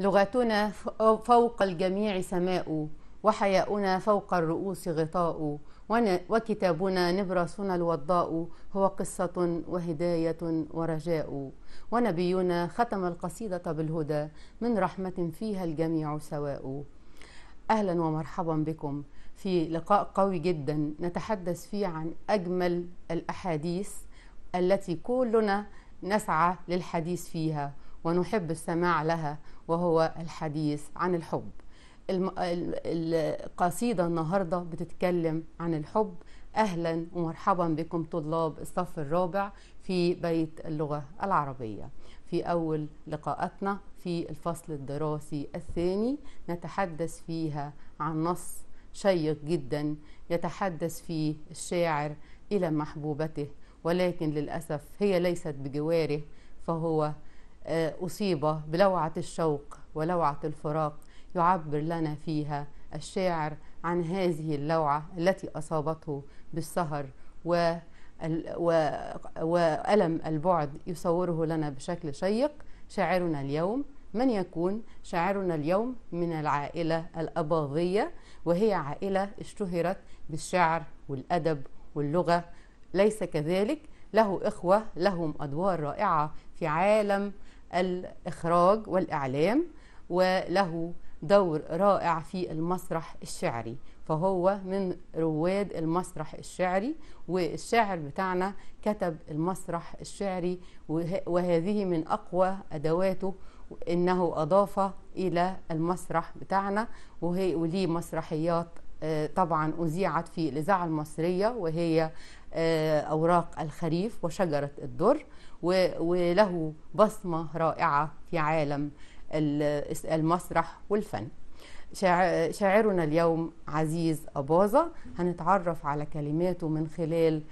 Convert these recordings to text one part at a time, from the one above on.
لغتنا فوق الجميع سماء وحياؤنا فوق الرؤوس غطاء وكتابنا نبرسنا الوضاء هو قصة وهداية ورجاء ونبينا ختم القصيدة بالهدى من رحمة فيها الجميع سواء أهلا ومرحبا بكم في لقاء قوي جدا نتحدث فيه عن أجمل الأحاديث التي كلنا نسعى للحديث فيها ونحب السماع لها وهو الحديث عن الحب القصيدة النهاردة بتتكلم عن الحب أهلا ومرحبا بكم طلاب الصف الرابع في بيت اللغة العربية في أول لقاءاتنا في الفصل الدراسي الثاني نتحدث فيها عن نص شيق جدا يتحدث فيه الشاعر إلى محبوبته ولكن للأسف هي ليست بجواره فهو آه، أصيب بلوعة الشوق ولوعة الفراق يعبر لنا فيها الشاعر عن هذه اللوعة التي أصابته بالسهر و وألم البعد يصوره لنا بشكل شيق شاعرنا اليوم من يكون شاعرنا اليوم من العائلة الأباضية وهي عائلة اشتهرت بالشعر والأدب واللغة ليس كذلك له إخوة لهم أدوار رائعة في عالم الإخراج والإعلام وله دور رائع في المسرح الشعري فهو من رواد المسرح الشعري والشاعر بتاعنا كتب المسرح الشعري وهذه من أقوى أدواته إنه أضاف إلى المسرح بتاعنا وهي وليه مسرحيات آه، طبعا أذيعت في الإذاعة المصرية وهي آه، أوراق الخريف وشجرة الدر وله بصمة رائعة في عالم المسرح والفن شاعرنا اليوم عزيز أباظة هنتعرف على كلماته من خلال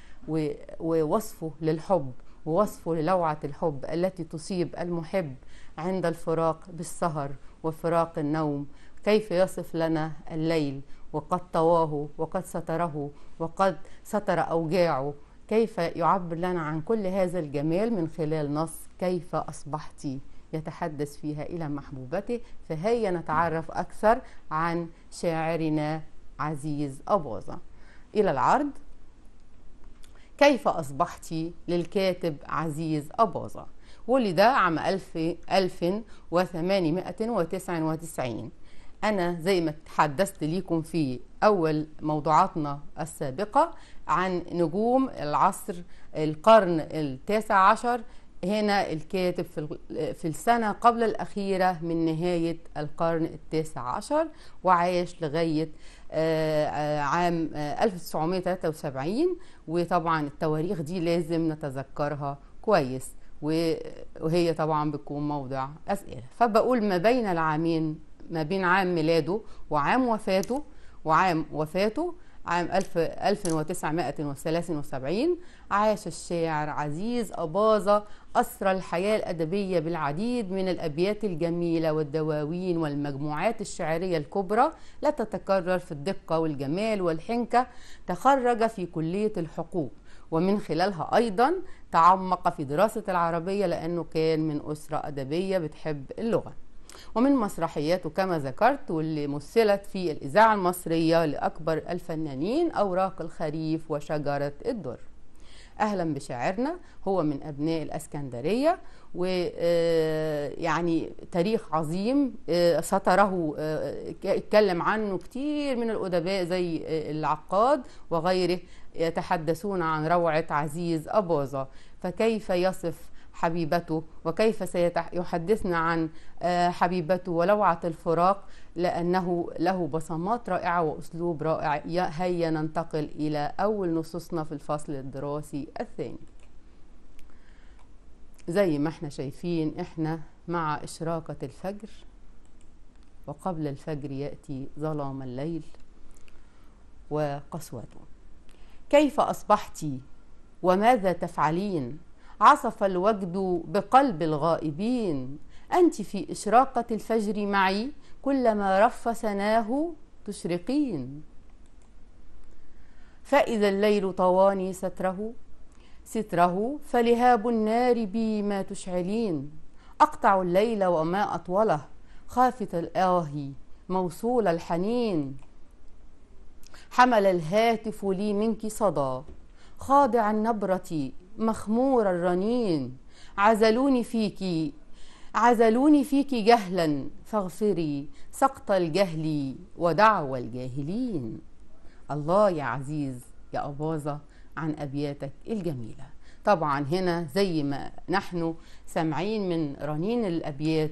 ووصفه للحب ووصفه للوعة الحب التي تصيب المحب عند الفراق بالسهر وفراق النوم كيف يصف لنا الليل وقد طواه وقد ستره وقد ستر أوجاعه كيف يعبر لنا عن كل هذا الجمال من خلال نص كيف أصبحت يتحدث فيها إلى محبوبته فهيا نتعرف أكثر عن شاعرنا عزيز أباظة إلى العرض كيف أصبحت للكاتب عزيز أباظة ولد عام 1899 أنا زي ما تحدثت ليكم في أول موضوعاتنا السابقة عن نجوم العصر القرن التاسع عشر هنا الكاتب في السنة قبل الأخيرة من نهاية القرن التاسع عشر وعاش لغاية آه، عام 1973 آه، وطبعا التواريخ دي لازم نتذكرها كويس وهي طبعا بتكون موضع أسئلة فبقول ما بين العامين ما بين عام ميلاده وعام وفاته وعام وفاته عام 1973 عاش الشاعر عزيز أباظة أسرى الحياة الأدبية بالعديد من الأبيات الجميلة والدواوين والمجموعات الشعرية الكبرى لا تتكرر في الدقة والجمال والحنكة تخرج في كلية الحقوق ومن خلالها أيضا تعمق في دراسة العربية لأنه كان من أسرة أدبية بتحب اللغة ومن مسرحياته كما ذكرت واللي مثلت في الإذاعة المصرية لأكبر الفنانين أوراق الخريف وشجرة الدر أهلا بشاعرنا هو من أبناء الأسكندرية ويعني آه، تاريخ عظيم آه، سطره اتكلم آه، عنه كتير من الأدباء زي العقاد وغيره يتحدثون عن روعة عزيز أباظة فكيف يصف حبيبته وكيف سيحدثنا عن آه، حبيبته ولوعة الفراق لأنه له بصمات رائعة وأسلوب رائع هيا ننتقل إلى أول نصوصنا في الفصل الدراسي الثاني زي ما احنا شايفين احنا مع إشراقة الفجر وقبل الفجر يأتي ظلام الليل وقسوته كيف أصبحت وماذا تفعلين عصف الوجد بقلب الغائبين أنت في إشراقة الفجر معي كلما رف سناه تشرقين فإذا الليل طواني ستره ستره فلهاب النار بي ما تشعلين أقطع الليل وما أطوله خافت الآهي موصول الحنين حمل الهاتف لي منك صدى خاضع النبره مخمور الرنين عزلوني فيك عزلوني فيك جهلا فاغفري سقط الجهل ودعوى الجاهلين الله يا عزيز يا أباظة عن أبياتك الجميلة طبعا هنا زي ما نحن سامعين من رنين الأبيات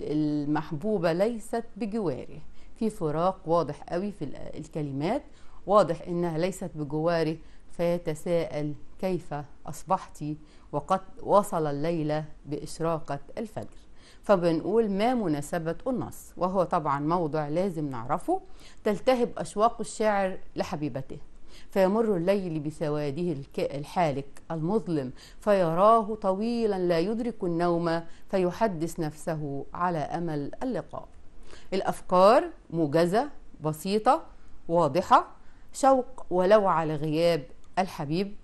المحبوبة ليست بجواره في فراق واضح قوي في الكلمات واضح انها ليست بجواره فيتساءل كيف أصبحت وقد وصل الليل بإشراقة الفجر فبنقول ما مناسبة النص وهو طبعا موضع لازم نعرفه تلتهب أشواق الشاعر لحبيبته فيمر الليل بسواده الحالك المظلم فيراه طويلا لا يدرك النوم فيحدث نفسه على أمل اللقاء الأفكار موجزة بسيطة واضحة شوق ولو على غياب الحبيب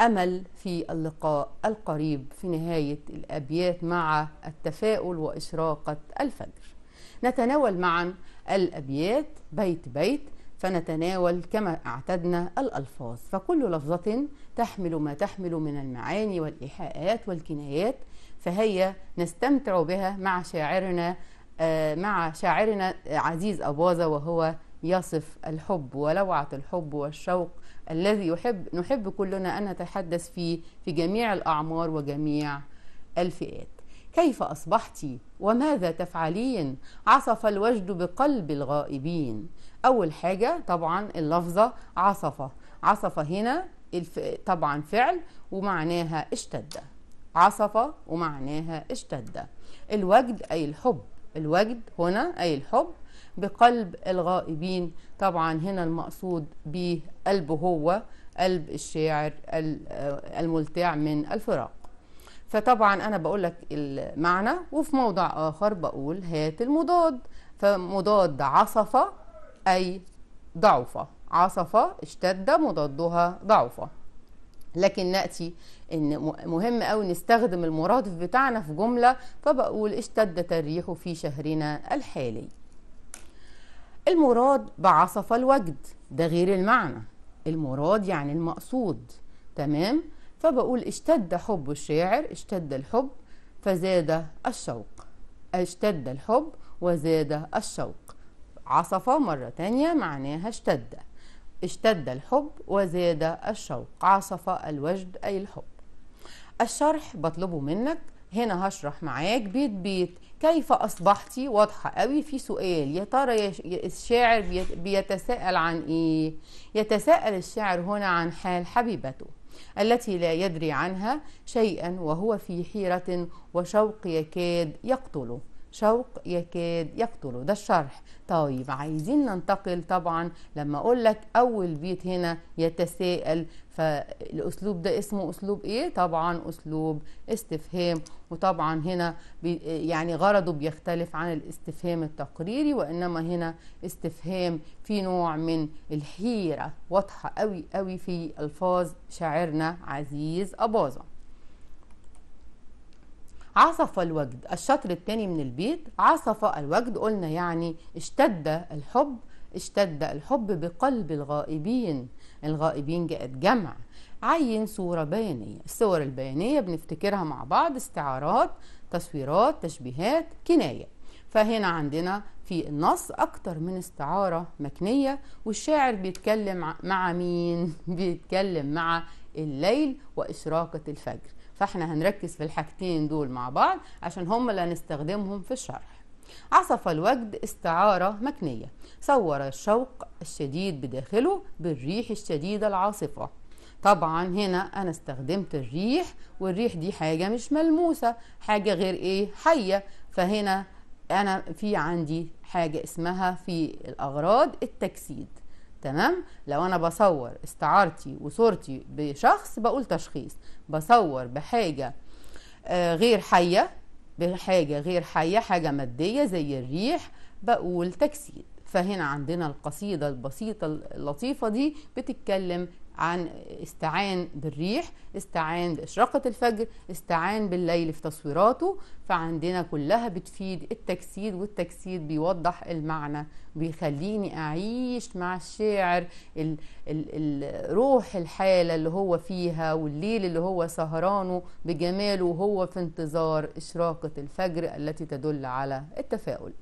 أمل في اللقاء القريب في نهاية الأبيات مع التفاؤل وإشراقة الفجر نتناول معا الأبيات بيت بيت فنتناول كما اعتدنا الألفاظ فكل لفظة تحمل ما تحمل من المعاني والإيحاءات والكنايات فهي نستمتع بها مع شاعرنا آه، مع شاعرنا عزيز أباظة وهو يصف الحب ولوعة الحب والشوق الذي يحب نحب كلنا أن نتحدث فيه في جميع الأعمار وجميع الفئات كيف أصبحت وماذا تفعلين عصف الوجد بقلب الغائبين أول حاجة طبعا اللفظة عصفة عصفة هنا طبعا فعل ومعناها اشتد عصفة ومعناها اشتد الوجد أي الحب الوجد هنا أي الحب بقلب الغائبين طبعا هنا المقصود بقلبه هو قلب الشاعر آه، الملتاع من الفراق فطبعا انا بقول لك المعنى وفي موضع اخر بقول هات المضاد فمضاد عصفه اي ضعفه عصفه اشتد مضادها ضعفه لكن ناتي ان مهم قوي نستخدم المرادف بتاعنا في جمله فبقول اشتدت الريح في شهرنا الحالي المراد بعصف الوجد ده غير المعنى المراد يعني المقصود تمام فبقول اشتد حب الشاعر اشتد الحب فزاد الشوق اشتد الحب وزاد الشوق عصف مرة تانية معناها اشتد اشتد الحب وزاد الشوق عصف الوجد أي الحب الشرح بطلبه منك هنا هشرح معاك بيت بيت كيف أصبحت واضحة قوي في سؤال يا ترى الشاعر بيتساءل عن إيه؟ يتساءل الشاعر هنا عن حال حبيبته التي لا يدري عنها شيئا وهو في حيرة وشوق يكاد يقتله شوق يكاد يقتله ده الشرح طيب عايزين ننتقل طبعا لما اقول لك اول بيت هنا يتساءل فالاسلوب ده اسمه اسلوب ايه طبعا اسلوب استفهام وطبعا هنا يعني غرضه بيختلف عن الاستفهام التقريري وانما هنا استفهام في نوع من الحيره واضحه قوي قوي في الفاظ شاعرنا عزيز اباظه عصف الوجد الشطر الثاني من البيت عصف الوجد قلنا يعني اشتد الحب اشتد الحب بقلب الغائبين الغائبين جاءت جمع عين صورة بيانية الصور البيانية بنفتكرها مع بعض استعارات تصويرات تشبيهات كناية فهنا عندنا في النص أكتر من استعارة مكنية والشاعر بيتكلم مع مين؟ بيتكلم مع الليل وإشراقة الفجر فاحنا هنركز في الحاجتين دول مع بعض عشان هم اللي هنستخدمهم في الشرح عصف الوجد استعارة مكنية صور الشوق الشديد بداخله بالريح الشديدة العاصفة طبعا هنا انا استخدمت الريح والريح دي حاجة مش ملموسة حاجة غير ايه حية فهنا انا في عندي حاجة اسمها في الاغراض التجسيد تمام لو انا بصور استعارتي وصورتي بشخص بقول تشخيص بصور بحاجه آه، غير حيه بحاجه غير حيه حاجه ماديه زي الريح بقول تجسيد فهنا عندنا القصيدة البسيطة اللطيفة دي بتتكلم عن استعان بالريح استعان بإشراقة الفجر استعان بالليل في تصويراته فعندنا كلها بتفيد التجسيد والتجسيد بيوضح المعنى بيخليني أعيش مع الشاعر ال ال ال روح الحالة اللي هو فيها والليل اللي هو سهرانه بجماله وهو في انتظار إشراقة الفجر التي تدل على التفاؤل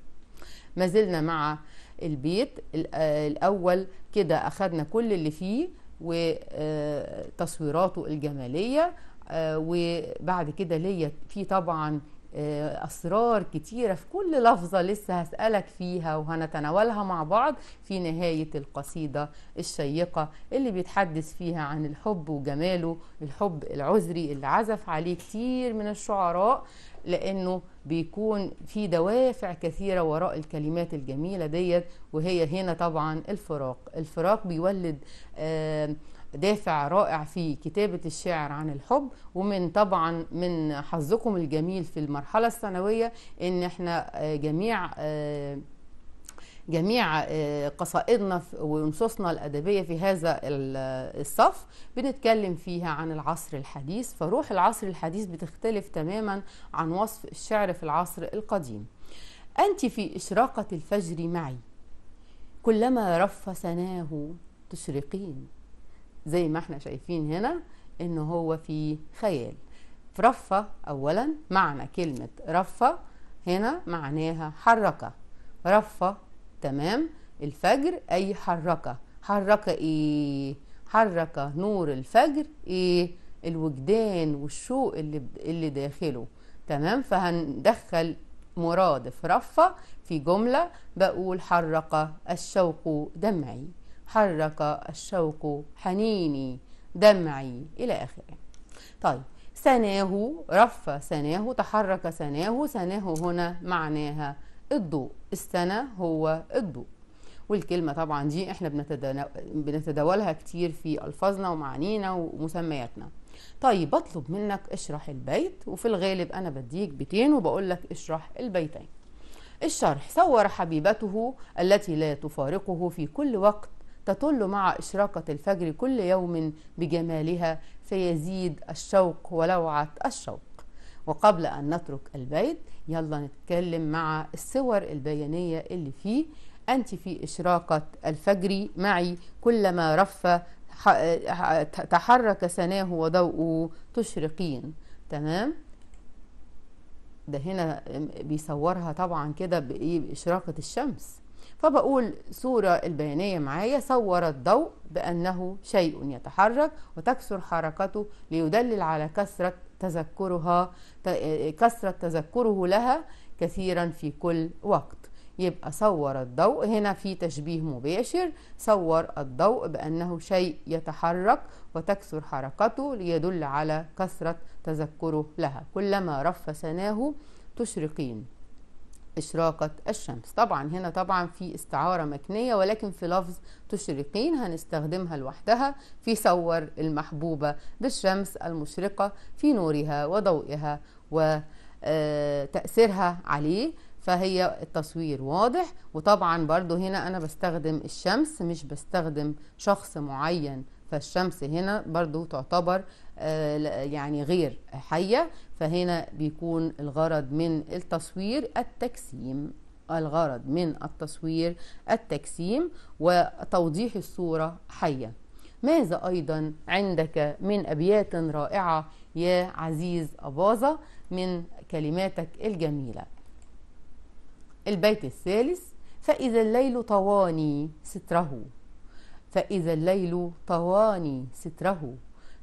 ما زلنا مع البيت آه، الأول كده أخذنا كل اللي فيه وتصويراته الجماليه آه، وبعد كده ليا في طبعا آه، اسرار كتيره في كل لفظه لسه هسالك فيها وهنتناولها مع بعض في نهايه القصيده الشيقه اللي بيتحدث فيها عن الحب وجماله الحب العذري اللي عزف عليه كتير من الشعراء لانه بيكون في دوافع كثيره وراء الكلمات الجميله ديت وهي هنا طبعا الفراق الفراق بيولد آه دافع رائع في كتابة الشعر عن الحب ومن طبعا من حظكم الجميل في المرحلة الثانوية ان احنا آه، جميع آه، جميع آه، قصائدنا ونصوصنا الأدبية في هذا الصف بنتكلم فيها عن العصر الحديث فروح العصر الحديث بتختلف تماما عن وصف الشعر في العصر القديم أنت في إشراقة الفجر معي كلما رف سناه تشرقين زي ما احنا شايفين هنا ان هو في خيال رفة اولا معنى كلمة رفة هنا معناها حركة رفة تمام الفجر اي حركة حركة ايه حركة نور الفجر ايه الوجدان والشوق اللي اللي داخله تمام فهندخل مرادف رفة في جملة بقول حرق الشوق دمعي حرك الشوق حنيني دمعي إلى آخره طيب سناه رف سناه تحرك سناه سناه هنا معناها الضوء السنة هو الضوء والكلمة طبعا دي احنا بنتداولها كتير في ألفاظنا ومعانينا ومسمياتنا طيب بطلب منك اشرح البيت وفي الغالب أنا بديك بيتين وبقول لك اشرح البيتين الشرح صور حبيبته التي لا تفارقه في كل وقت تطل مع إشراقة الفجر كل يوم بجمالها فيزيد الشوق ولوعة الشوق وقبل أن نترك البيت يلا نتكلم مع الصور البيانية اللي فيه أنت في إشراقة الفجر معي كلما رف تحرك سناه وضوءه تشرقين تمام ده هنا بيصورها طبعا كده بإشراقة الشمس فبقول صورة البيانية معايا صور الضوء بأنه شيء يتحرك وتكسر حركته ليدلل على كثرة تذكرها كثرة تذكره لها كثيرا في كل وقت يبقى صور الضوء هنا في تشبيه مباشر صور الضوء بأنه شيء يتحرك وتكثر حركته ليدل على كثرة تذكره لها كلما رف سناه تشرقين إشراقة الشمس طبعا هنا طبعا في استعارة مكنية ولكن في لفظ تشرقين هنستخدمها لوحدها في صور المحبوبة بالشمس المشرقة في نورها وضوئها وتأثيرها آه، عليه فهي التصوير واضح وطبعا برضو هنا أنا بستخدم الشمس مش بستخدم شخص معين فالشمس هنا برضو تعتبر آه، يعني غير حية فهنا بيكون الغرض من التصوير التجسيم الغرض من التصوير التجسيم وتوضيح الصورة حية ماذا أيضا عندك من أبيات رائعة يا عزيز أباظة من كلماتك الجميلة البيت الثالث فإذا الليل طواني ستره فإذا الليل طواني ستره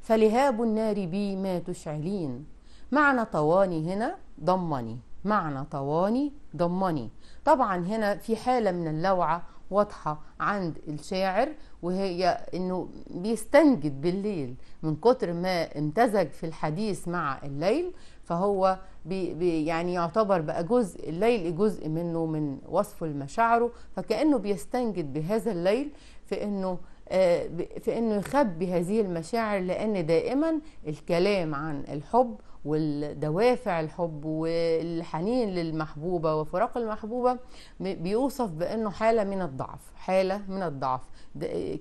فلهاب النار بي ما تشعلين معنى طواني هنا ضمني معنى طواني ضمني طبعا هنا في حالة من اللوعة واضحة عند الشاعر وهي انه بيستنجد بالليل من كتر ما امتزج في الحديث مع الليل فهو بي بي يعني يعتبر بقى جزء الليل جزء منه من وصفه لمشاعره فكأنه بيستنجد بهذا الليل في انه آه، في انه يخبي هذه المشاعر لان دائما الكلام عن الحب والدوافع الحب والحنين للمحبوبة وفراق المحبوبة بيوصف بأنه حالة من الضعف حالة من الضعف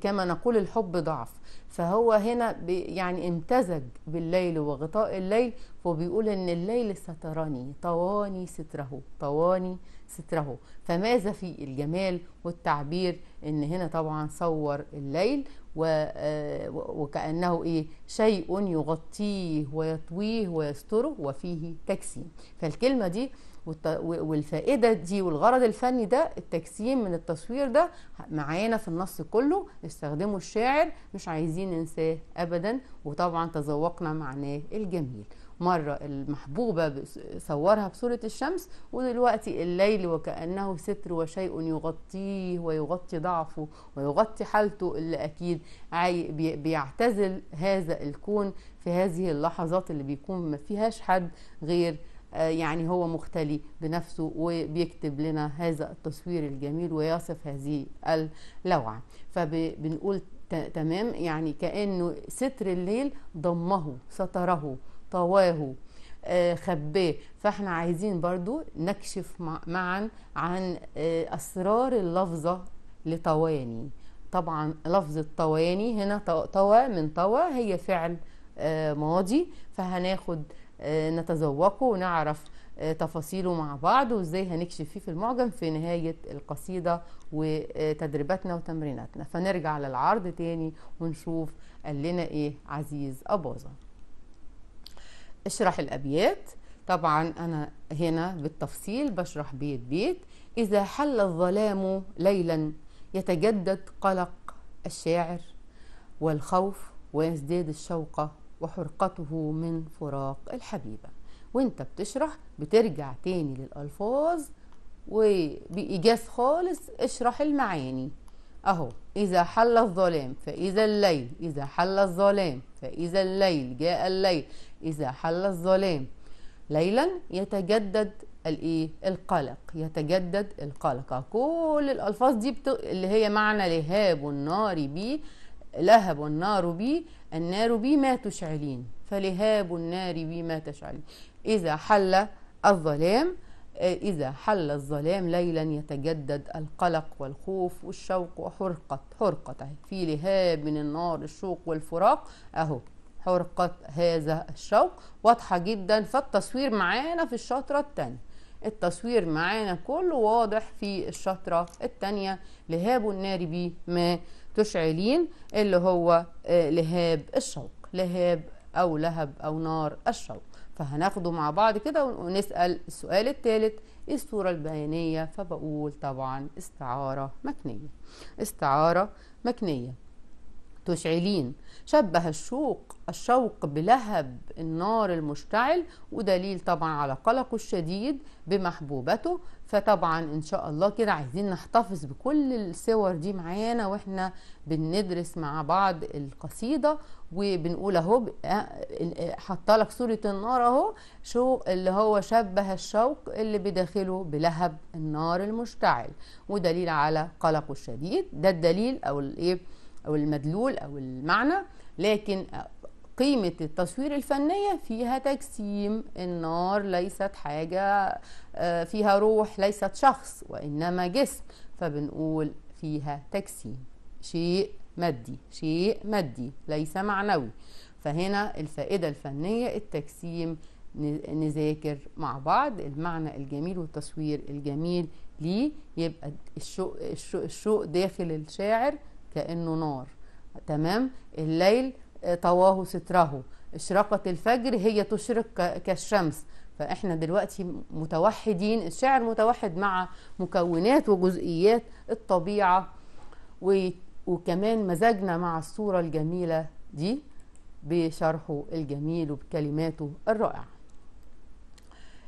كما نقول الحب ضعف فهو هنا يعني امتزج بالليل وغطاء الليل فبيقول ان الليل سترني طواني ستره طواني ستره فماذا في الجمال والتعبير ان هنا طبعا صور الليل آه، وكأنه إيه شيء يغطيه ويطويه ويستره وفيه تجسيم فالكلمة دي والفائدة دي والغرض الفني ده التجسيم من التصوير ده معانا في النص كله استخدمه الشاعر مش عايزين ننساه أبدا وطبعا تذوقنا معناه الجميل مرة المحبوبة صورها بصورة الشمس ودلوقتي الليل وكأنه ستر وشيء يغطيه ويغطي ضعفه ويغطي حالته اللي أكيد بيعتزل هذا الكون في هذه اللحظات اللي بيكون ما فيهاش حد غير آه، يعني هو مختلي بنفسه وبيكتب لنا هذا التصوير الجميل ويصف هذه اللوعة فبنقول تمام يعني كأنه ستر الليل ضمه ستره طواه آه، خباه فاحنا عايزين برضو نكشف معا عن آه، اسرار اللفظه لطواني طبعا لفظ الطواني هنا طوى من طوى هي فعل آه، ماضي فهناخد نتذوقه ونعرف تفاصيله مع بعض وازاي هنكشف فيه في المعجم في نهاية القصيدة وتدريباتنا وتمريناتنا فنرجع للعرض تاني ونشوف قال لنا ايه عزيز أباظة اشرح الأبيات طبعا أنا هنا بالتفصيل بشرح بيت بيت إذا حل الظلام ليلا يتجدد قلق الشاعر والخوف ويزداد الشوق وحرقته من فراق الحبيبة وانت بتشرح بترجع تاني للألفاظ وبإيجاز خالص اشرح المعاني أهو إذا حل الظلام فإذا الليل إذا حل الظلام فإذا الليل جاء الليل إذا حل الظلام ليلا يتجدد الايه القلق يتجدد القلق كل الالفاظ دي بت... اللي هي معنى لهاب النار بي لهب النار بي النار بي ما تشعلين فلهاب النار بي ما تشعلين اذا حل الظلام إذا حل الظلام ليلا يتجدد القلق والخوف والشوق وحرقة حرقة في لهاب من النار الشوق والفراق أهو حرقة هذا الشوق واضحة جدا فالتصوير معانا في الشطرة التانية التصوير معانا كله واضح في الشطرة التانية لهاب النار بي ما تشعلين اللي هو آه، لهاب الشوق لهاب أو لهب أو نار الشوق فهناخده مع بعض كده ونسأل السؤال الثالث ايه الصورة البيانية فبقول طبعا استعارة مكنية استعارة مكنية تشعلين شبه الشوق الشوق بلهب النار المشتعل ودليل طبعا على قلقه الشديد بمحبوبته فطبعا ان شاء الله كده عايزين نحتفظ بكل الصور دي معانا واحنا بندرس مع بعض القصيده وبنقول اهو آه، آه، حاطه لك صوره النار اهو شو اللي هو شبه الشوق اللي بداخله بلهب النار المشتعل ودليل على قلقه الشديد ده الدليل او الايه او المدلول او المعنى لكن قيمة التصوير الفنية فيها تجسيم النار ليست حاجة آه، فيها روح ليست شخص وإنما جسم فبنقول فيها تجسيم شيء مادي شيء مادي ليس معنوي فهنا الفائدة الفنية التجسيم نذاكر مع بعض المعنى الجميل والتصوير الجميل ليه يبقى الشوق, الشوق, الشوق داخل الشاعر كأنه نار تمام الليل آه، طواه ستره اشرقت الفجر هي تشرق كالشمس فاحنا دلوقتي متوحدين الشعر متوحد مع مكونات وجزئيات الطبيعه وكمان مزاجنا مع الصوره الجميله دي بشرحه الجميل وبكلماته الرائعه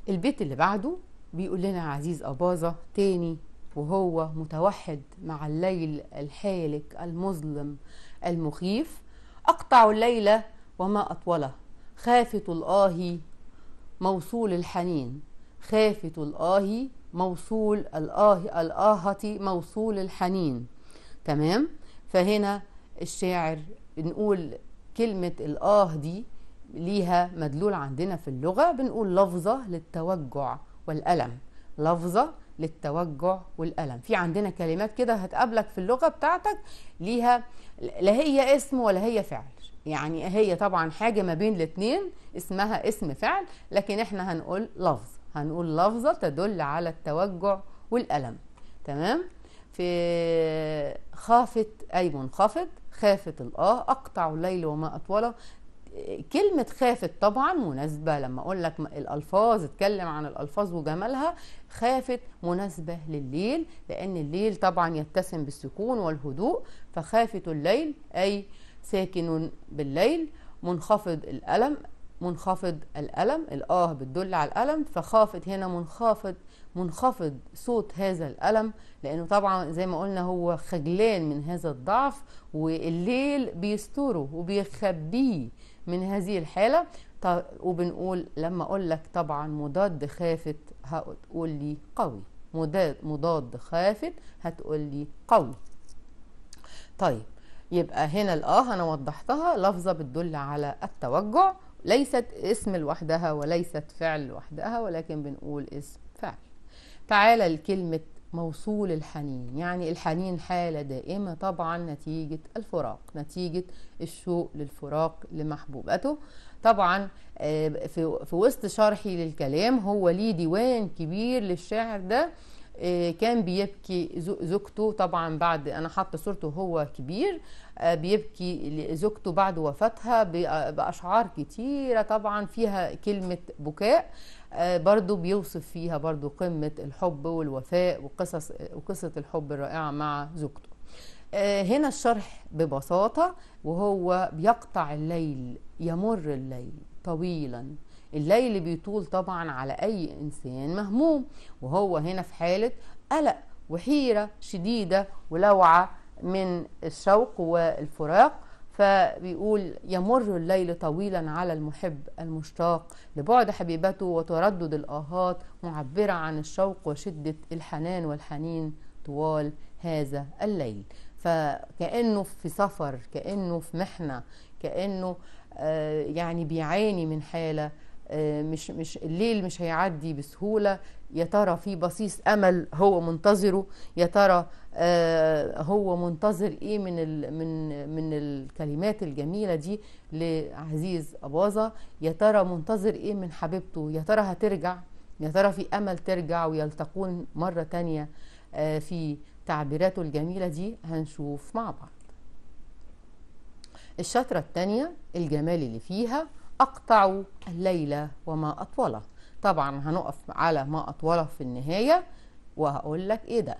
البيت اللي بعده بيقول لنا عزيز اباظه تاني وهو متوحد مع الليل الحالك المظلم المخيف أقطع الليل وما أطوله خافت الآه موصول الحنين خافت الآه موصول الآه الآهة موصول الحنين تمام فهنا الشاعر بنقول كلمة الآه دي ليها مدلول عندنا في اللغة بنقول لفظة للتوجع والألم لفظة للتوجع والألم في عندنا كلمات كده هتقابلك في اللغة بتاعتك ليها لا هي اسم ولا هي فعل يعني هي طبعا حاجة ما بين الاثنين اسمها اسم فعل لكن احنا هنقول لفظ هنقول لفظة تدل على التوجع والألم تمام في خافت أي منخفض خافت الآه أقطع الليل وما أطوله كلمة خافت طبعا مناسبة لما أقول لك الألفاظ اتكلم عن الألفاظ وجمالها خافت مناسبة لليل لأن الليل طبعا يتسم بالسكون والهدوء فخافت الليل أي ساكن بالليل منخفض الألم منخفض الألم الآه بتدل على الألم فخافت هنا منخفض منخفض صوت هذا الألم لأنه طبعا زي ما قلنا هو خجلان من هذا الضعف والليل بيستره وبيخبيه من هذه الحالة وبنقول لما أقول لك طبعا مضاد خافت هتقول لي قوي مضاد مضاد خافت هتقول لي قوي طيب يبقى هنا الآه أنا وضحتها لفظة بتدل على التوجع ليست اسم لوحدها وليست فعل لوحدها ولكن بنقول اسم فعل تعالى لكلمة موصول الحنين يعني الحنين حالة دائمة طبعا نتيجة الفراق نتيجة الشوق للفراق لمحبوبته طبعا آه، في وسط شرحي للكلام هو ليه ديوان كبير للشعر ده إيه، كان بيبكي زوجته طبعا بعد انا حاطه صورته وهو كبير آه، بيبكي زوجته بعد وفاتها آه، باشعار كتيره طبعا فيها كلمه بكاء آه، برضو بيوصف فيها برضو قمه الحب والوفاء وقصص وقصه الحب الرائعه مع زوجته هنا الشرح ببساطه وهو بيقطع الليل يمر الليل طويلا الليل بيطول طبعا على اي انسان مهموم وهو هنا في حاله قلق وحيره شديده ولوعه من الشوق والفراق فبيقول يمر الليل طويلا على المحب المشتاق لبعد حبيبته وتردد الآهات معبرة عن الشوق وشدة الحنان والحنين طوال هذا الليل فكأنه في سفر كأنه في محنة كأنه آه، يعني بيعاني من حالة مش مش الليل مش هيعدي بسهوله يا ترى في بصيص امل هو منتظره يا ترى آه، هو منتظر ايه من ال من من الكلمات الجميله دي لعزيز اباظه يا ترى منتظر ايه من حبيبته يا ترى هترجع يا ترى في امل ترجع ويلتقون مره تانية آه، في تعبيراته الجميله دي هنشوف مع بعض الشطره الثانيه الجمال اللي فيها أقطع الليلة وما أطوله طبعا هنقف على ما أطوله في النهاية وهقول لك إيه ده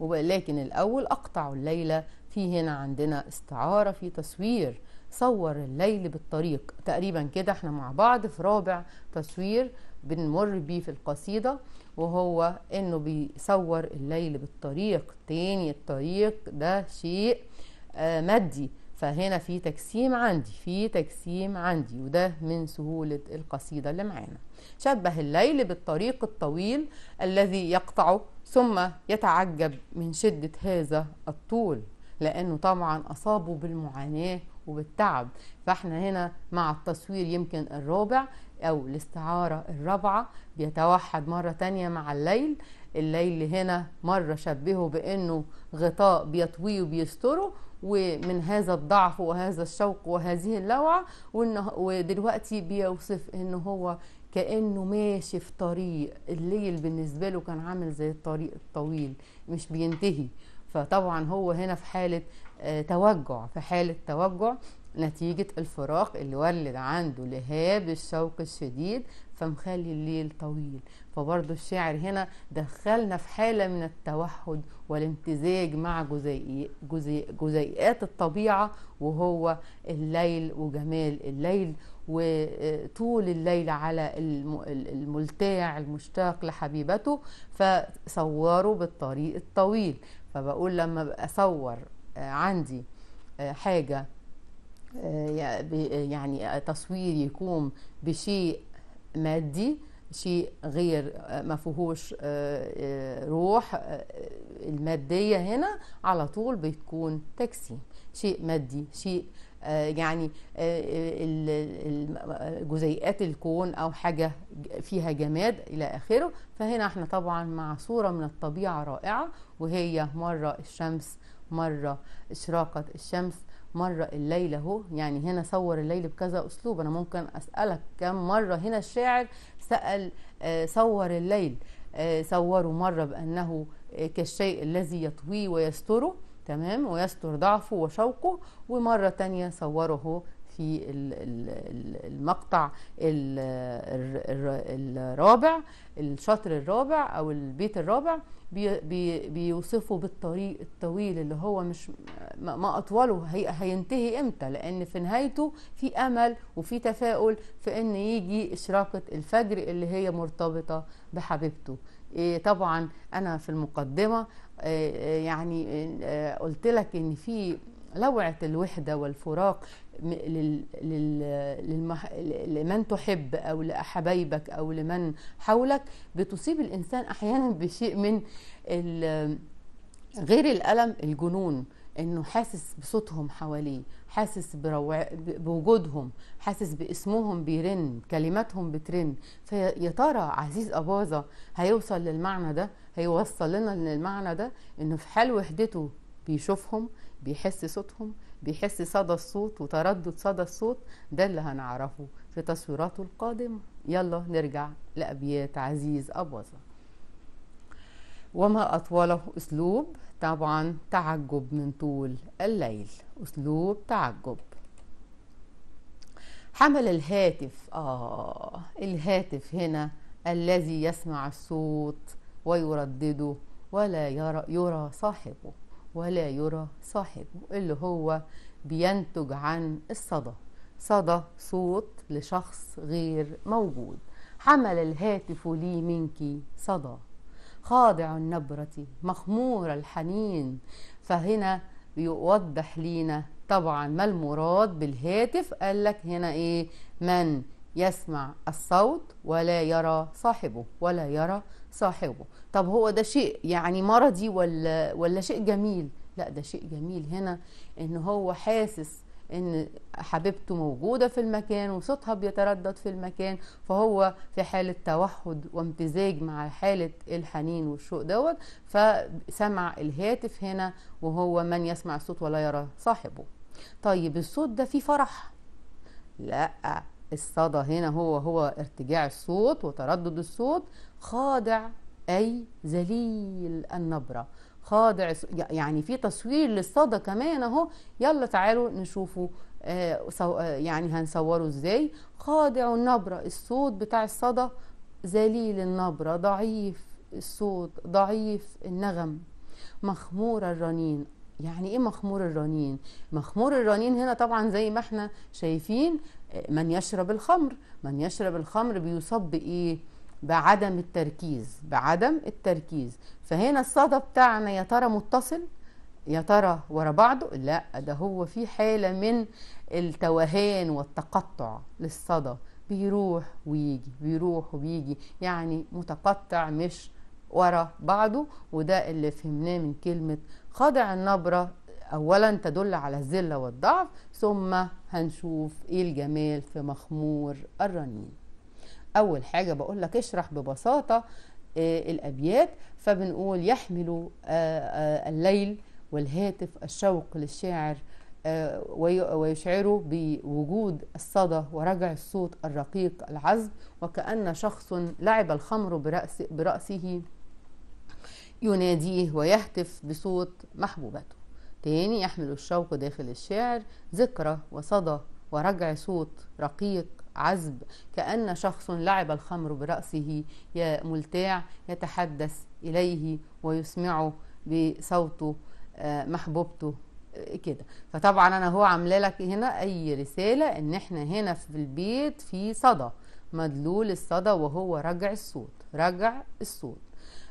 ولكن الأول أقطع الليلة في هنا عندنا استعارة في تصوير صور الليل بالطريق تقريبا كده احنا مع بعض في رابع تصوير بنمر بيه في القصيدة وهو انه بيصور الليل بالطريق تاني الطريق ده شيء آه، مادي فهنا في تجسيم عندي في تجسيم عندي وده من سهولة القصيدة اللي معانا شبه الليل بالطريق الطويل الذي يقطعه ثم يتعجب من شدة هذا الطول لأنه طبعا أصابه بالمعاناة وبالتعب فاحنا هنا مع التصوير يمكن الرابع أو الاستعارة الرابعة بيتوحد مرة تانية مع الليل الليل هنا مرة شبهه بأنه غطاء بيطويه وبيستره ومن هذا الضعف وهذا الشوق وهذه اللوعة ودلوقتي بيوصف ان هو كأنه ماشي في طريق الليل بالنسبة له كان عامل زي الطريق الطويل مش بينتهي فطبعا هو هنا في حالة آه، توجع في حالة توجع نتيجة الفراق اللي ولد عنده لهاب الشوق الشديد فمخلي الليل طويل فبرضه الشاعر هنا دخلنا في حالة من التوحد والامتزاج مع جزيئات الطبيعة وهو الليل وجمال الليل وطول الليل على الملتاع المشتاق لحبيبته فصوره بالطريق الطويل فبقول لما اصور آه، عندي آه، حاجه آه، يعني تصوير يكون بشيء مادي شيء غير آه، ما فيهوش آه، آه، روح الماديه هنا على طول بتكون تجسيم شيء مادي شيء يعني جزيئات الكون او حاجه فيها جماد الى اخره فهنا احنا طبعا مع صوره من الطبيعه رائعه وهي مره الشمس مره اشراقه الشمس مرة الليل اهو يعني هنا صور الليل بكذا اسلوب انا ممكن اسألك كم مرة هنا الشاعر سأل آه، صور الليل آه، صوره مرة بأنه آه، كالشيء الذي يطويه ويستره تمام ويستر ضعفه وشوقه ومرة تانية صوره في المقطع الرابع الشطر الرابع او البيت الرابع بيوصفه بالطريق الطويل اللي هو مش ما اطوله هينتهي امتى لان في نهايته في امل وفي تفاؤل في ان يجي اشراقه الفجر اللي هي مرتبطه بحبيبته إيه، طبعا انا في المقدمه إيه، إيه، يعني قلت لك ان في لوعه الوحده والفراق لمن تحب او لحبايبك او لمن حولك بتصيب الانسان احيانا بشيء من غير الالم الجنون انه حاسس بصوتهم حواليه حاسس بروع... بوجودهم حاسس باسمهم بيرن كلماتهم بترن فيا ترى عزيز اباظه هيوصل للمعنى ده هيوصل لنا للمعنى ده انه في حال وحدته بيشوفهم بيحس صوتهم بيحس صدى الصوت وتردد صدى الصوت ده اللي هنعرفه في تصويراته القادمة يلا نرجع لأبيات عزيز أبوظة وما أطوله أسلوب طبعا تعجب من طول الليل أسلوب تعجب حمل الهاتف آه الهاتف هنا الذي يسمع الصوت ويردده ولا يرى, يرى صاحبه ولا يرى صاحبه اللي هو بينتج عن الصدى صدى صوت لشخص غير موجود حمل الهاتف لي منك صدى خاضع النبرة مخمور الحنين فهنا بيوضح لينا طبعا ما المراد بالهاتف قال لك هنا ايه من يسمع الصوت ولا يرى صاحبه ولا يرى صاحبه طب هو ده شيء يعني مرضي ولا ولا شيء جميل لا ده شيء جميل هنا ان هو حاسس ان حبيبته موجوده في المكان وصوتها بيتردد في المكان فهو في حاله توحد وامتزاج مع حاله الحنين والشوق دوت فسمع الهاتف هنا وهو من يسمع الصوت ولا يرى صاحبه طيب الصوت ده فيه فرح لا الصدى هنا هو هو ارتجاع الصوت وتردد الصوت خاضع أي ذليل النبرة خاضع يعني في تصوير للصدى كمان اهو يلا تعالوا نشوفوا آه، آه، يعني هنصوره ازاي خاضع النبرة الصوت بتاع الصدى ذليل النبرة ضعيف الصوت ضعيف النغم مخمور الرنين يعني ايه مخمور الرنين مخمور الرنين هنا طبعا زي ما احنا شايفين آه، من يشرب الخمر من يشرب الخمر بيصاب بايه بعدم التركيز بعدم التركيز فهنا الصدى بتاعنا يا ترى متصل يا ترى ورا بعضه لا ده هو في حالة من التوهان والتقطع للصدى بيروح ويجي بيروح وبيجي يعني متقطع مش ورا بعضه وده اللي فهمناه من كلمة خاضع النبرة أولا تدل على الذلة والضعف ثم هنشوف إيه الجمال في مخمور الرنين اول حاجه بقول لك اشرح ببساطه آه، الابيات فبنقول يحمل آه، آه، الليل والهاتف الشوق للشاعر ويشعره بوجود الصدى ورجع الصوت الرقيق العذب وكأن شخص لعب الخمر برأس برأسه يناديه ويهتف بصوت محبوبته تاني يحمل الشوق داخل الشعر ذكرى وصدى ورجع صوت رقيق عذب كأن شخص لعب الخمر برأسه يا ملتاع يتحدث إليه ويسمعه بصوته آه، محبوبته آه، كده فطبعا انا هو عامله لك هنا اي رساله ان احنا هنا في البيت في صدى مدلول الصدى وهو رجع الصوت رجع الصوت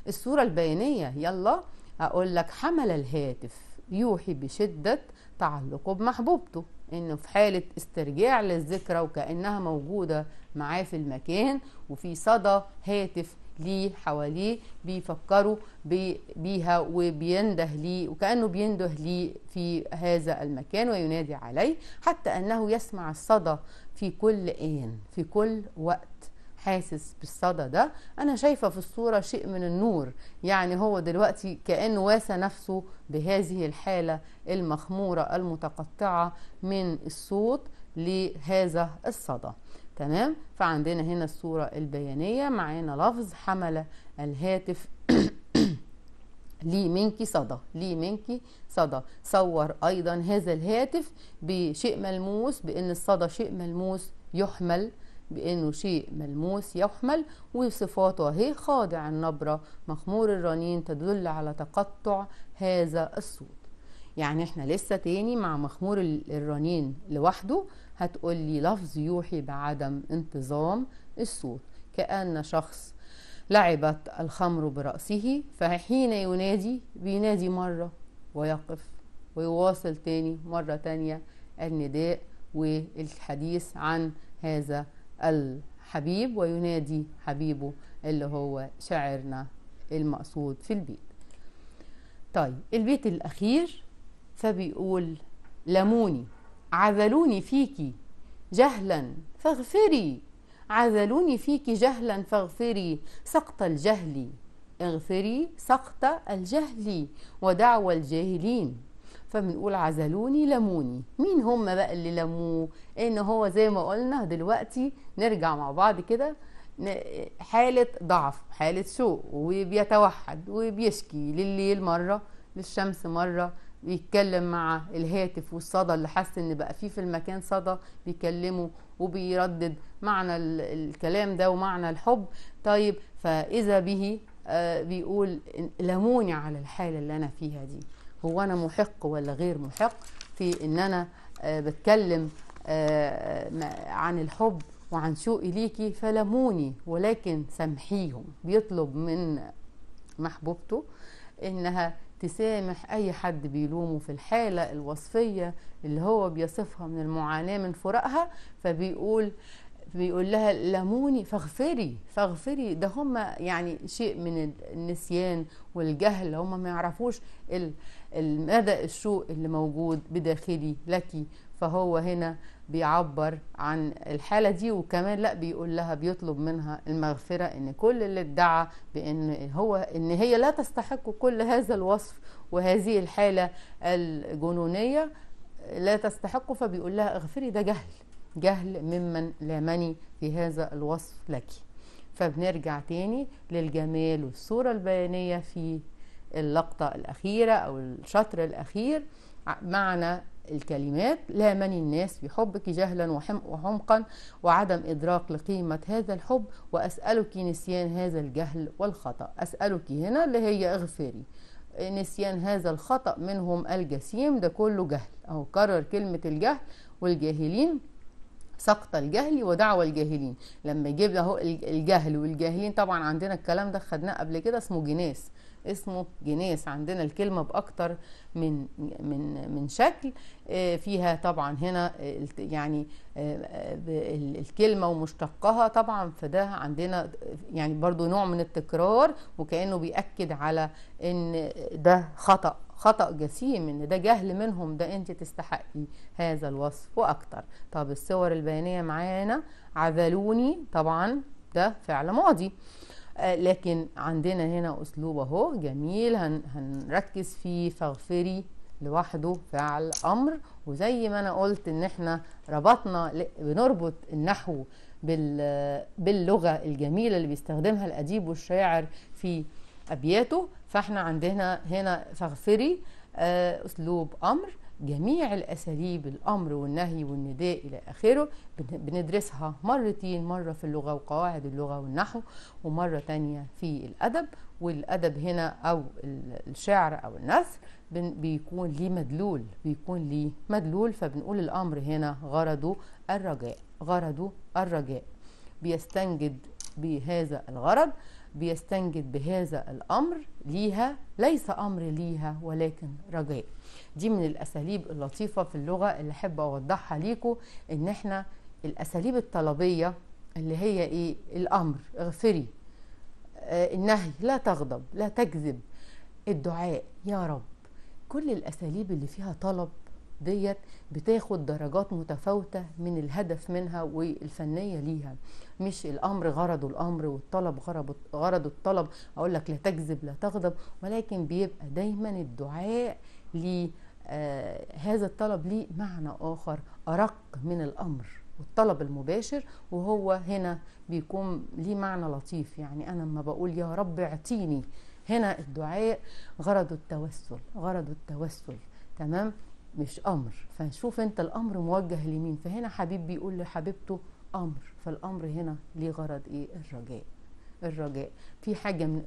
الصوره البيانيه يلا اقول لك حمل الهاتف يوحي بشده تعلقه بمحبوبته انه في حاله استرجاع للذكرى وكانها موجوده معاه في المكان وفي صدى هاتف ليه حواليه بيفكروا بي بيها وبينده ليه وكأنه بينده ليه في هذا المكان وينادي عليه حتى أنه يسمع الصدى في كل آن في كل وقت حاسس بالصدى ده انا شايفه في الصوره شيء من النور يعني هو دلوقتي كانه واسى نفسه بهذه الحاله المخموره المتقطعه من الصوت لهذا الصدى تمام فعندنا هنا الصوره البيانيه معانا لفظ حمل الهاتف لي منك صدى لي منك صدى صور ايضا هذا الهاتف بشيء ملموس بان الصدى شيء ملموس يحمل بأنه شيء ملموس يحمل وصفاته هي خاضع النبرة مخمور الرنين تدل على تقطع هذا الصوت يعني احنا لسه تاني مع مخمور الرنين لوحده هتقول لي لفظ يوحي بعدم انتظام الصوت كأن شخص لعبت الخمر برأسه فحين ينادي بينادي مرة ويقف ويواصل تاني مرة تانية النداء والحديث عن هذا الحبيب وينادي حبيبه اللي هو شاعرنا المقصود في البيت طيب البيت الأخير فبيقول لموني عذلوني فيك جهلا فاغفري عذلوني فيك جهلا فاغفري سقط الجهل اغفري سقط الجهل ودعوى الجاهلين فبنقول عزلوني لموني مين هم بقى اللي لموه ان هو زي ما قلنا دلوقتي نرجع مع بعض كده حالة ضعف حالة سوء وبيتوحد وبيشكي لليل مرة للشمس مرة بيتكلم مع الهاتف والصدى اللي حس ان بقى فيه في المكان صدى بيكلمه وبيردد معنى الكلام ده ومعنى الحب طيب فاذا به آه، بيقول لموني على الحالة اللي انا فيها دي هو انا محق ولا غير محق في ان انا آه، بتكلم آه، آه، عن الحب وعن شوقي ليكي فلموني ولكن سامحيهم بيطلب من محبوبته انها تسامح اي حد بيلومه في الحاله الوصفيه اللي هو بيصفها من المعاناه من فراقها فبيقول بيقول لها لموني فاغفري فاغفري ده هم يعني شيء من النسيان والجهل هم ما يعرفوش ال مدى الشوق اللي موجود بداخلي لك فهو هنا بيعبر عن الحالة دي وكمان لا بيقول لها بيطلب منها المغفرة ان كل اللي ادعى بان هو ان هي لا تستحق كل هذا الوصف وهذه الحالة الجنونية لا تستحق فبيقول لها اغفري ده جهل جهل ممن لامني في هذا الوصف لك فبنرجع تاني للجمال والصورة البيانية في اللقطة الأخيرة أو الشطر الأخير معنى الكلمات لا من الناس بحبك جهلا وحمقا وعدم إدراك لقيمة هذا الحب وأسألك نسيان هذا الجهل والخطأ أسألك هنا اللي هي اغفري نسيان هذا الخطأ منهم الجسيم ده كله جهل أو كرر كلمة الجهل والجاهلين سقط الجهل ودعوى الجاهلين لما يجيب اهو الجهل والجاهلين طبعا عندنا الكلام ده خدناه قبل كده اسمه جناس اسمه جناس عندنا الكلمه باكتر من من من شكل آه، فيها طبعا هنا آه، يعني آه، الكلمه ومشتقها طبعا فده عندنا يعني برضو نوع من التكرار وكانه بياكد على ان ده خطا خطأ جسيم ان ده جهل منهم ده انت تستحقي هذا الوصف واكتر طب الصور البيانية معانا عذلوني طبعا ده فعل ماضي آه، لكن عندنا هنا اسلوب اهو جميل هن هنركز فيه فاغفري لوحده فعل امر وزي ما انا قلت ان احنا ربطنا بنربط النحو باللغه الجميله اللي بيستخدمها الاديب والشاعر في ابياته فاحنا عندنا هنا فاغفري آه، اسلوب امر جميع الأساليب الأمر والنهي والنداء إلى آخره بندرسها مرتين مرة في اللغة وقواعد اللغة والنحو ومرة تانية في الأدب والأدب هنا أو الشعر أو النثر بيكون ليه مدلول بيكون ليه مدلول فبنقول الأمر هنا غرضه الرجاء غرضه الرجاء بيستنجد بهذا الغرض بيستنجد بهذا الأمر ليها ليس أمر ليها ولكن رجاء دي من الاساليب اللطيفه في اللغه اللي احب اوضحها ليكم ان احنا الاساليب الطلبيه اللي هي ايه الامر اغفري آه النهي لا تغضب لا تكذب الدعاء يا رب كل الاساليب اللي فيها طلب ديت بتاخد درجات متفاوتة من الهدف منها والفنية ليها مش الأمر غرض الأمر والطلب غرض الطلب أقول لك لا تكذب لا تغضب ولكن بيبقى دايما الدعاء ليه آه، هذا الطلب ليه معنى آخر أرق من الأمر والطلب المباشر وهو هنا بيكون ليه معنى لطيف يعني أنا لما بقول يا رب اعطيني هنا الدعاء غرضه التوسل غرضه التوسل تمام مش امر فشوف انت الامر موجه لمين فهنا حبيب بيقول لحبيبته امر فالامر هنا ليه غرض ايه الرجاء الرجاء في حاجه من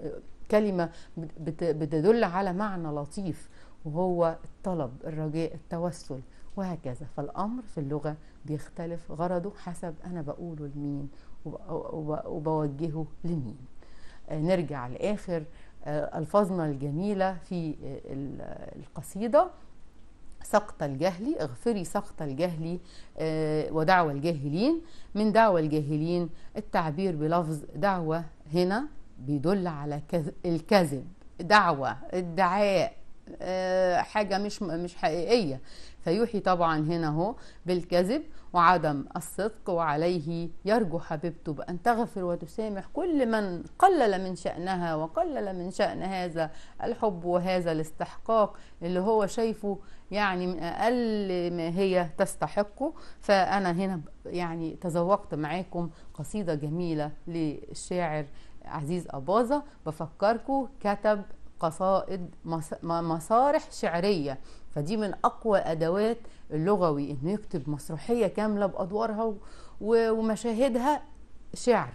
كلمه بتدل على معنى لطيف وهو الطلب الرجاء التوسل وهكذا فالأمر في اللغة بيختلف غرضه حسب أنا بقوله لمين وبوجهه لمين آه، نرجع لآخر آه، ألفاظنا الجميلة في القصيدة سقط الجهل اغفري سقط الجهل آه، ودعوى الجاهلين من دعوى الجاهلين التعبير بلفظ دعوة هنا بيدل على الكذب دعوة ادعاء آه، حاجه مش مش حقيقيه فيوحي طبعا هنا اهو بالكذب وعدم الصدق وعليه يرجو حبيبته بأن تغفر وتسامح كل من قلل من شأنها وقلل من شأن هذا الحب وهذا الاستحقاق اللي هو شايفه يعني من أقل ما هي تستحقه فأنا هنا يعني تذوقت معاكم قصيدة جميلة للشاعر عزيز أباظة بفكركم كتب قصائد مسارح شعرية فدي من أقوى أدوات اللغوي إنه يكتب مسرحية كاملة بأدوارها ومشاهدها شعر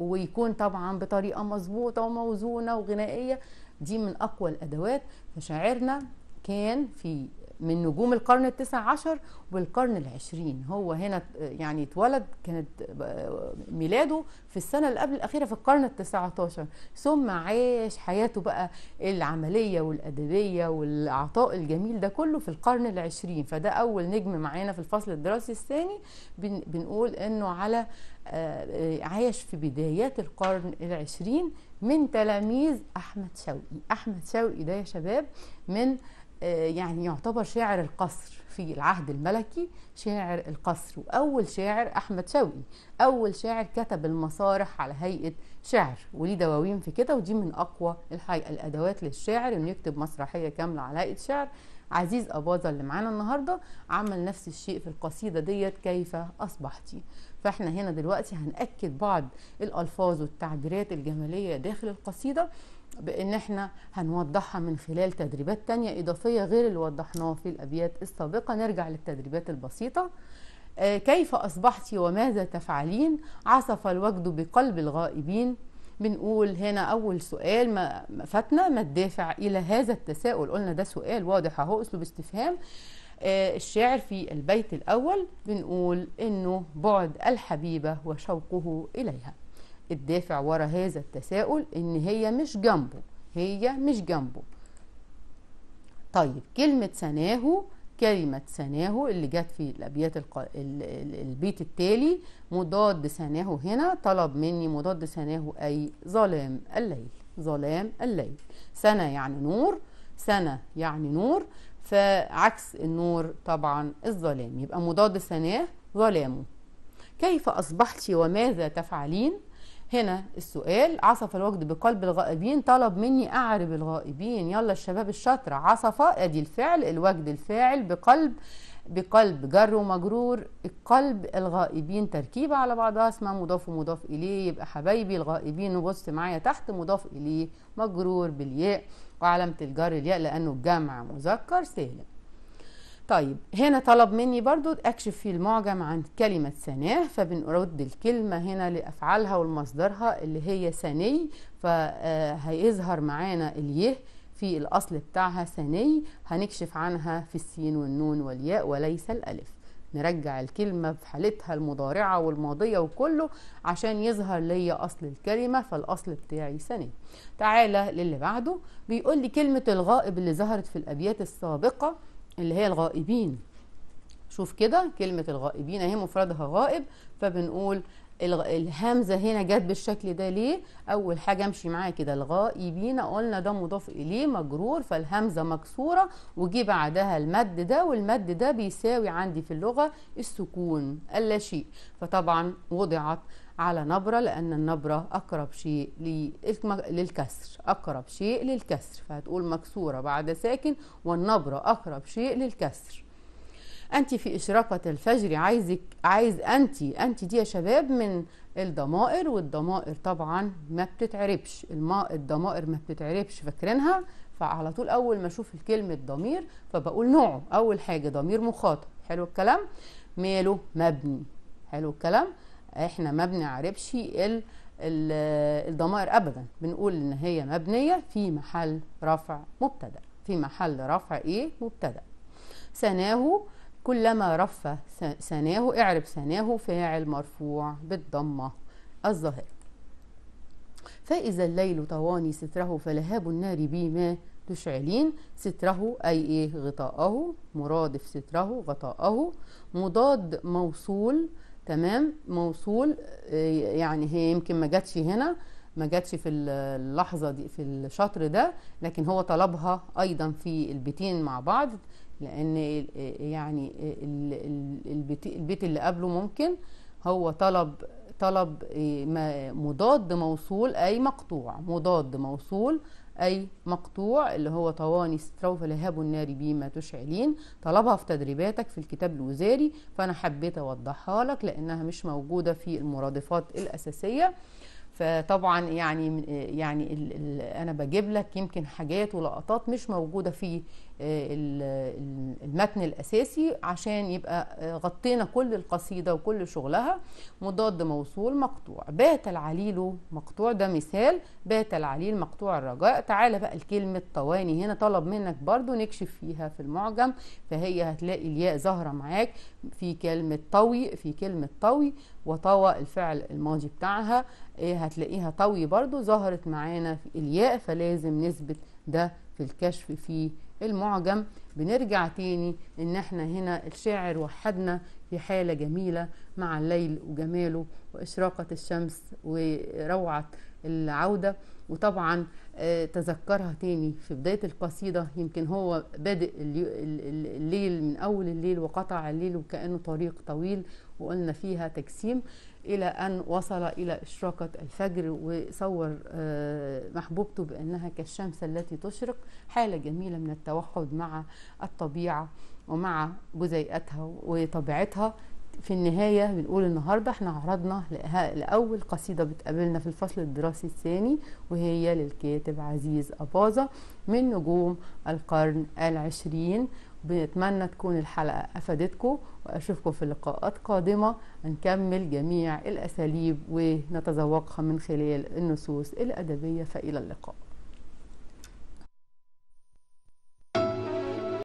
ويكون طبعا بطريقة مظبوطة وموزونة وغنائية دي من أقوى الأدوات فشاعرنا كان في من نجوم القرن التسع عشر والقرن العشرين هو هنا يعني اتولد كانت آه، ميلاده في السنة اللي قبل الأخيرة في القرن التاسع عشر ثم عاش حياته بقى العملية والأدبية والعطاء الجميل ده كله في القرن العشرين فده أول نجم معانا في الفصل الدراسي الثاني بنقول أنه على آه، آه، عايش في بدايات القرن العشرين من تلاميذ أحمد شوقي أحمد شوقي ده يا شباب من آه، يعني يعتبر شاعر القصر في العهد الملكي شاعر القصر وأول شاعر أحمد شوقي أول شاعر كتب المسارح على هيئة شعر وليه دواوين في كده ودي من أقوى الحقيقة الأدوات للشاعر إنه يكتب مسرحية كاملة على هيئة شعر عزيز أباظة اللي معانا النهاردة عمل نفس الشيء في القصيدة ديت كيف أصبحتي فاحنا هنا دلوقتي هنأكد بعض الألفاظ والتعبيرات الجمالية داخل القصيدة بان احنا هنوضحها من خلال تدريبات تانية اضافية غير اللي وضحناه في الابيات السابقة نرجع للتدريبات البسيطة آه كيف اصبحت وماذا تفعلين عصف الوجد بقلب الغائبين بنقول هنا اول سؤال ما فاتنا ما الدافع الى هذا التساؤل قلنا ده سؤال واضح اهو اسلوب استفهام آه، الشاعر في البيت الأول بنقول إنه بعد الحبيبة وشوقه إليها الدافع ورا هذا التساؤل إن هي مش جنبه هي مش جنبه طيب كلمة سناه كلمة سناه اللي جت في الأبيات الق... البيت التالي مضاد سناه هنا طلب مني مضاد سناه أي ظلام الليل ظلام الليل سنة يعني نور سنة يعني نور فعكس النور طبعا الظلام يبقى مضاد ثناه ظلامه كيف أصبحت وماذا تفعلين هنا السؤال عصف الوجد بقلب الغائبين طلب مني أعرب الغائبين يلا الشباب الشاطرة عصف أدي الفعل الوجد الفاعل بقلب بقلب جر ومجرور القلب الغائبين تركيبة على بعضها اسمها مضاف ومضاف إليه يبقى حبايبي الغائبين بص معايا تحت مضاف إليه مجرور بالياء وعلامة الجر الياء لأنه جمع مذكر سهل طيب هنا طلب مني برضو أكشف في المعجم عن كلمة سناه فبنرد الكلمة هنا لأفعالها والمصدرها اللي هي سني فهيظهر معانا اليه في الأصل بتاعها سني هنكشف عنها في السين والنون والياء وليس الألف نرجع الكلمة في حالتها المضارعة والماضية وكله عشان يظهر لي أصل الكلمة فالأصل بتاعي سنة تعالى للي بعده بيقول لي كلمة الغائب اللي ظهرت في الأبيات السابقة اللي هي الغائبين شوف كده كلمة الغائبين اهي مفردها غائب فبنقول الهمزه هنا جت بالشكل ده ليه اول حاجه امشي معايا كده الغائبين قلنا ده مضاف اليه مجرور فالهمزه مكسوره وجي بعدها المد ده والمد ده بيساوي عندي في اللغه السكون اللاشيء شيء فطبعا وضعت على نبره لان النبره اقرب شيء للكسر اقرب شيء للكسر فهتقول مكسوره بعد ساكن والنبره اقرب شيء للكسر انت في اشراقه الفجر عايزك عايز انت انت دي يا شباب من الضمائر والضمائر طبعا ما بتتعربش الضمائر ما بتتعربش فاكرينها فعلى طول اول ما اشوف الكلمه ضمير فبقول نوعه اول حاجه ضمير مخاطب حلو الكلام ماله مبني حلو الكلام احنا ما بنعربش ال الضمائر ابدا بنقول ان هي مبنيه في محل رفع مبتدا في محل رفع ايه مبتدا ثناه كلما رف ثناه اعرب ثناه فاعل مرفوع بالضمة الظاهر فإذا الليل طواني ستره فلهاب النار بما تشعلين ستره أي إيه غطاءه مرادف ستره غطاءه مضاد موصول تمام موصول آه، يعني هي يمكن ما جاتش هنا ما جاتش في اللحظه دي في الشطر ده لكن هو طلبها ايضا في البيتين مع بعض لان يعني البيت اللي قبله ممكن هو طلب طلب مضاد موصول اي مقطوع مضاد موصول اي مقطوع اللي هو طواني سوف لهاب النار بما تشعلين طلبها في تدريباتك في الكتاب الوزاري فانا حبيت اوضحها لك لانها مش موجوده في المرادفات الاساسيه فطبعا يعني يعني انا بجيب لك يمكن حاجات ولقطات مش موجوده في المتن الأساسي عشان يبقى غطينا كل القصيدة وكل شغلها مضاد موصول مقطوع بات العليل مقطوع ده مثال بات العليل مقطوع الرجاء تعالى بقى الكلمة طواني هنا طلب منك برضو نكشف فيها في المعجم فهي هتلاقي الياء ظاهرة معاك في كلمة طوي في كلمة طوي وطوى الفعل الماضي بتاعها إيه، هتلاقيها طوي برضو ظهرت معانا الياء فلازم نثبت ده في الكشف في المعجم بنرجع تاني ان احنا هنا الشاعر وحدنا في حالة جميلة مع الليل وجماله وإشراقة الشمس وروعة العودة وطبعا آه، تذكرها تاني في بداية القصيدة يمكن هو بادئ الليل من أول الليل وقطع الليل وكأنه طريق طويل وقلنا فيها تجسيم إلى أن وصل إلى إشراقة الفجر وصور آه، محبوبته بأنها كالشمس التي تشرق حالة جميلة من التوحد مع الطبيعة ومع جزيئتها وطبيعتها في النهاية بنقول النهاردة احنا عرضنا لأول قصيدة بتقابلنا في الفصل الدراسي الثاني وهي للكاتب عزيز أباظة من نجوم القرن العشرين بنتمنى تكون الحلقة أفادتكم وأشوفكم في لقاءات قادمة نكمل جميع الأساليب ونتذوقها من خلال النصوص الأدبية فإلى اللقاء